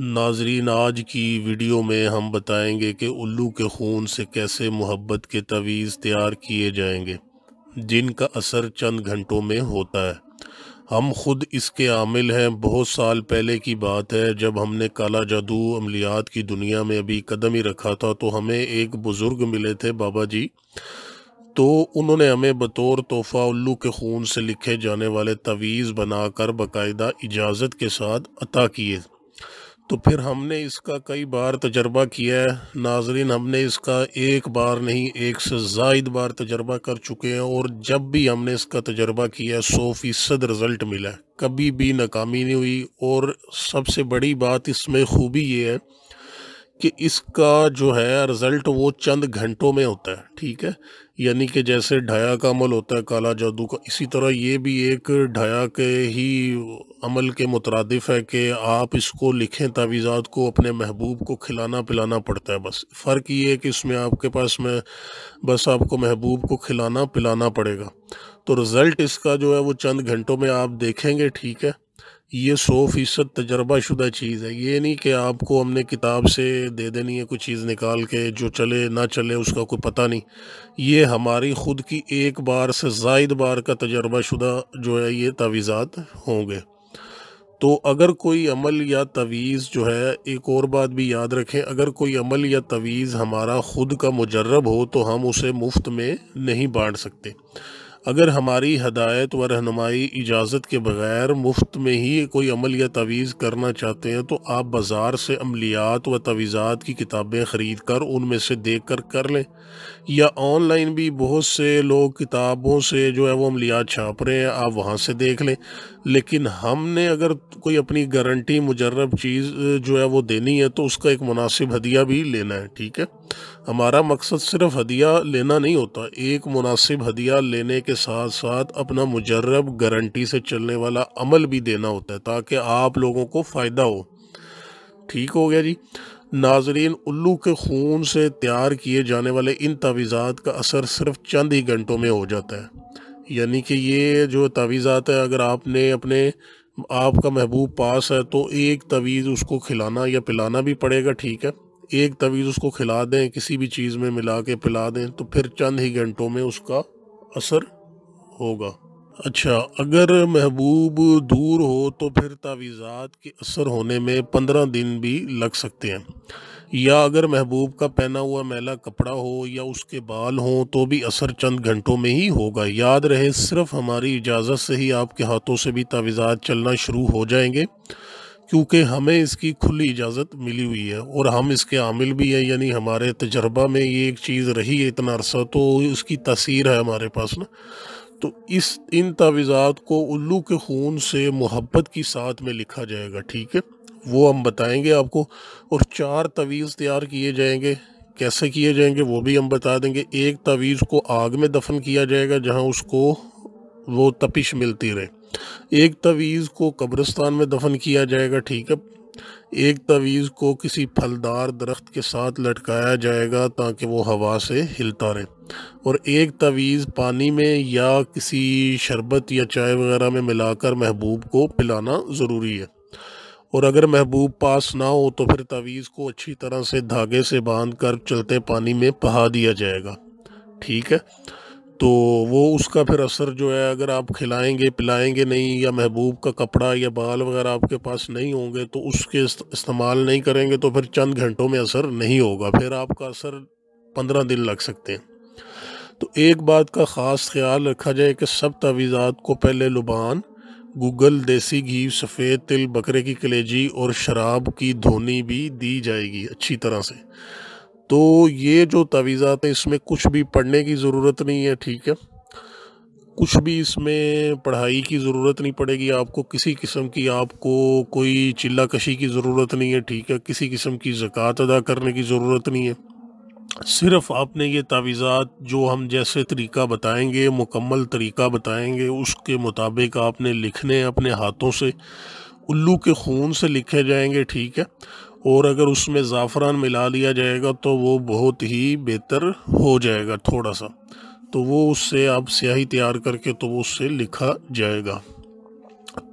नाजरीन आज की वीडियो में हम बताएंगे कि उल्लू के खून से कैसे मोहब्बत के तवीज़ तैयार किए जाएंगे जिनका असर चंद घंटों में होता है हम खुद इसके आमिल हैं बहुत साल पहले की बात है जब हमने काला जादू अमलियात की दुनिया में अभी कदम ही रखा था तो हमें एक बुज़ुर्ग मिले थे बाबा जी तो उन्होंने हमें बतौर तोहफ़ा उल्लू के खून से लिखे जाने वाले तवीज़ बनाकर बाकायदा इजाज़त के साथ अता किए तो फिर हमने इसका कई बार तजर्बा किया है नाजरीन हमने इसका एक बार नहीं एक से जायद बार तजर्बा कर चुके हैं और जब भी हमने इसका तजर्बा किया है सौ फ़ीसद रिज़ल्ट मिला कभी भी नाकामी नहीं हुई और सबसे बड़ी बात इसमें खूबी ये है कि इसका जो है रिज़ल्ट वो चंद घंटों में होता है ठीक है यानी कि जैसे ढाया का अमल होता है काला जादू का इसी तरह ये भी एक ढाया के ही अमल के मुतरदफ़ है कि आप इसको लिखें तावीज़ात को अपने महबूब को खिलाना पिलाना पड़ता है बस फ़र्क ये है कि इसमें आपके पास में बस आपको महबूब को खिलाना पिलाना पड़ेगा तो रिज़ल्ट इसका जो है वो चंद घंटों में आप देखेंगे ठीक है ये सौ फीसद तजर्बाशुदा चीज़ है ये नहीं कि आपको हमने किताब से दे देनी है कोई चीज़ निकाल के जो चले ना चले उसका कोई पता नहीं ये हमारी ख़ुद की एक बार से जायद बार का तजर्बाशुदा जो है ये तवीज़ात होंगे तो अगर कोई अमल या तवीज़ जो है एक और बात भी याद रखें अगर कोई अमल या तवीज़ हमारा ख़ुद का मुजरब हो तो हम उसे मुफ्त में नहीं बाँट सकते अगर हमारी हदायत व रहनुमाई इजाज़त के बग़ैर मुफ्त में ही कोई अमल या तवीज़ करना चाहते हैं तो आप बाज़ार से अमलियात व तवीज़ात की किताबें ख़रीद कर उनमें से देख कर कर लें या ऑनलाइन भी बहुत से लोग किताबों से जो है वो अमलियात छाप रहे हैं आप वहाँ से देख लें लेकिन हमने अगर कोई अपनी गारंटी मुजरब चीज़ जो है वो देनी है तो उसका एक मुनासिब हदिया भी लेना है ठीक है हमारा मकसद सिर्फ हदिया लेना नहीं होता एक मुनासिब हदिया लेने के साथ साथ अपना मुजरब गारंटी से चलने वाला अमल भी देना होता है ताकि आप लोगों को फ़ायदा हो ठीक हो गया जी नाजरीन उल्लू के खून से तैयार किए जाने वाले इन तावीज़ात का असर सिर्फ चंद ही घंटों में हो जाता है यानी कि ये जो तावीज़ात है अगर आपने अपने आपका महबूब पास है तो एक तवीज़ उसको खिलाना या पिलाना भी पड़ेगा ठीक है एक तवीज़ उसको खिला दें किसी भी चीज़ में मिला के पिला दें तो फिर चंद ही घंटों में उसका असर होगा अच्छा अगर महबूब दूर हो तो फिर तावीज़ात के असर होने में पंद्रह दिन भी लग सकते हैं या अगर महबूब का पहना हुआ मैला कपड़ा हो या उसके बाल हों तो भी असर चंद घंटों में ही होगा याद रहे सिर्फ हमारी इजाज़त से ही आपके हाथों से भी तावीज़ात चलना शुरू हो जाएंगे क्योंकि हमें इसकी खुली इजाज़त मिली हुई है और हम इसके आमिल भी हैं यानी हमारे तजर्बा में ये एक चीज़ रही है इतना अरसा तो उसकी तसीर है हमारे पास ना तो इस इन तावीज़ात को उल्लू के खून से मोहब्बत की साथ में लिखा जाएगा ठीक है वो हम बताएंगे आपको और चार तवीज़ तैयार किए जाएंगे कैसे किए जाएंगे वो भी हम बता देंगे एक तवीज़ को आग में दफन किया जाएगा जहाँ उसको वो तपिश मिलती रहे एक तवीज़ को कब्रस्तान में दफन किया जाएगा ठीक है एक तवीज़ को किसी फलदार दरख्त के साथ लटकाया जाएगा ताकि वो हवा से हिलता रहे और एक तवीज़ पानी में या किसी शरबत या चाय वगैरह में मिलाकर महबूब को पिलाना ज़रूरी है और अगर महबूब पास ना हो तो फिर तवीज़ को अच्छी तरह से धागे से बांध कर चलते पानी में बहा दिया जाएगा ठीक है तो वो उसका फिर असर जो है अगर आप खिलाएंगे पिलाएंगे नहीं या महबूब का कपड़ा या बाल वगैरह आपके पास नहीं होंगे तो उसके इस्तेमाल नहीं करेंगे तो फिर चंद घंटों में असर नहीं होगा फिर आपका असर पंद्रह दिन लग सकते हैं तो एक बात का ख़ास ख्याल रखा जाए कि सब तवीज़ात को पहले लुबान गूगल देसी घी सफ़ेद तिल बकरे की कलेजी और शराब की धोनी भी दी जाएगी अच्छी तरह से तो ये जो तवीज़ात हैं इसमें कुछ भी पढ़ने की ज़रूरत नहीं है ठीक है कुछ भी इसमें पढ़ाई की ज़रूरत नहीं पड़ेगी आपको किसी किस्म की आपको कोई चिल्ला कशी की ज़रूरत नहीं है ठीक है किसी किस्म की ज़क़़त अदा करने की ज़रूरत नहीं है सिर्फ आपने ये तावीज़ात जो हम जैसे तरीका बताएंगे मुकम्मल तरीका बताएंगे उसके मुताबिक आपने लिखने अपने हाथों से उल्लू के खून से लिखे जाएंगे ठीक है और अगर उसमें ज़ाफ़रान मिला लिया जाएगा तो वो बहुत ही बेहतर हो जाएगा थोड़ा सा तो वो उससे आप स्याही तैयार करके तो वो उससे लिखा जाएगा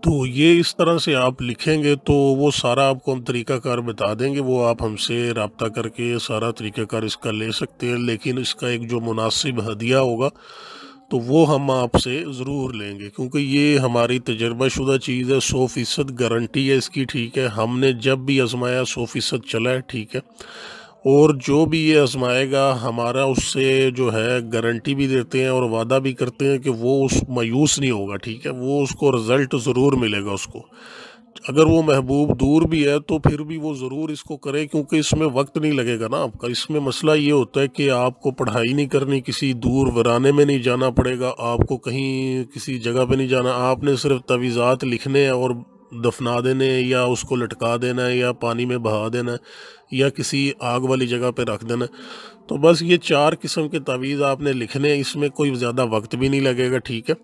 तो ये इस तरह से आप लिखेंगे तो वो सारा आपको हम तरीकाकार बता देंगे वो आप हमसे रबता करके सारा तरीकाकार इसका ले सकते हैं लेकिन इसका एक जो मुनासिब हदिया होगा तो वो हम आपसे ज़रूर लेंगे क्योंकि ये हमारी तजर्बा शुदा चीज़ है सौ फ़ीसद गारंटी है इसकी ठीक है हमने जब भी आजमाया सौ फ़ीसद चला है ठीक है और जो भी ये आजमाएगा हमारा उससे जो है गारंटी भी देते हैं और वादा भी करते हैं कि वो उस मायूस नहीं होगा ठीक है वो उसको रिज़ल्ट ज़रूर मिलेगा उसको अगर वो महबूब दूर भी है तो फिर भी वो ज़रूर इसको करे क्योंकि इसमें वक्त नहीं लगेगा ना आपका इसमें मसला ये होता है कि आपको पढ़ाई नहीं करनी किसी दूर वराने में नहीं जाना पड़ेगा आपको कहीं किसी जगह पे नहीं जाना आपने सिर्फ तवीज़ात लिखने और दफना देने या उसको लटका देना है या पानी में बहा देना है या किसी आग वाली जगह पर रख देना तो बस ये चार किस्म के तवीज़ आपने लिखने हैं इसमें कोई ज़्यादा वक्त भी नहीं लगेगा ठीक है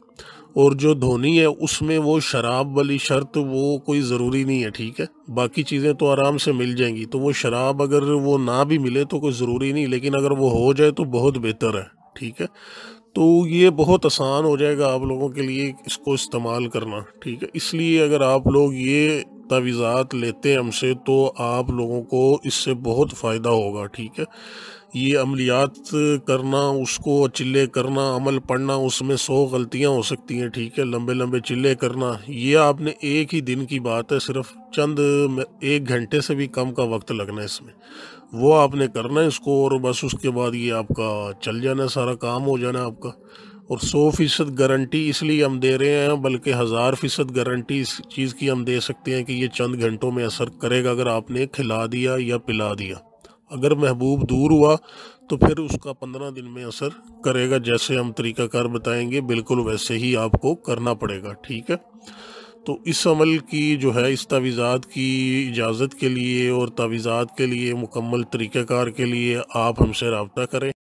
और जो धोनी है उसमें वो शराब वाली शर्त वो कोई ज़रूरी नहीं है ठीक है बाकी चीज़ें तो आराम से मिल जाएंगी तो वो शराब अगर वो ना भी मिले तो कोई ज़रूरी नहीं लेकिन अगर वो हो जाए तो बहुत बेहतर है ठीक है तो ये बहुत आसान हो जाएगा आप लोगों के लिए इसको इस्तेमाल करना ठीक है इसलिए अगर आप लोग ये दस्तावीज़ात लेते हमसे तो आप लोगों को इससे बहुत फ़ायदा होगा ठीक है ये अमलियात करना उसको चिल्ले करना अमल पढ़ना उसमें सौ गलतियां हो सकती हैं ठीक है लंबे लंबे चिल्ले करना ये आपने एक ही दिन की बात है सिर्फ चंद एक घंटे से भी कम का वक्त लगना है इसमें वो आपने करना है इसको और बस उसके बाद ये आपका चल जाना सारा काम हो जाना आपका और सौ फ़ीसद गारंटी इसलिए हम दे रहे हैं बल्कि हज़ार फ़ीसद गारंटी इस चीज़ की हम दे सकते हैं कि ये चंद घंटों में असर करेगा अगर आपने खिला दिया या पिला दिया अगर महबूब दूर हुआ तो फिर उसका पंद्रह दिन में असर करेगा जैसे हम तरीक़ाकार बताएंगे बिल्कुल वैसे ही आपको करना पड़ेगा ठीक है तो इस अमल की जो है इस तावीज़ात की इजाज़त के लिए और तावीज़ात के लिए मुकम्मल तरीक़ाकार के लिए आप हमसे रबता करें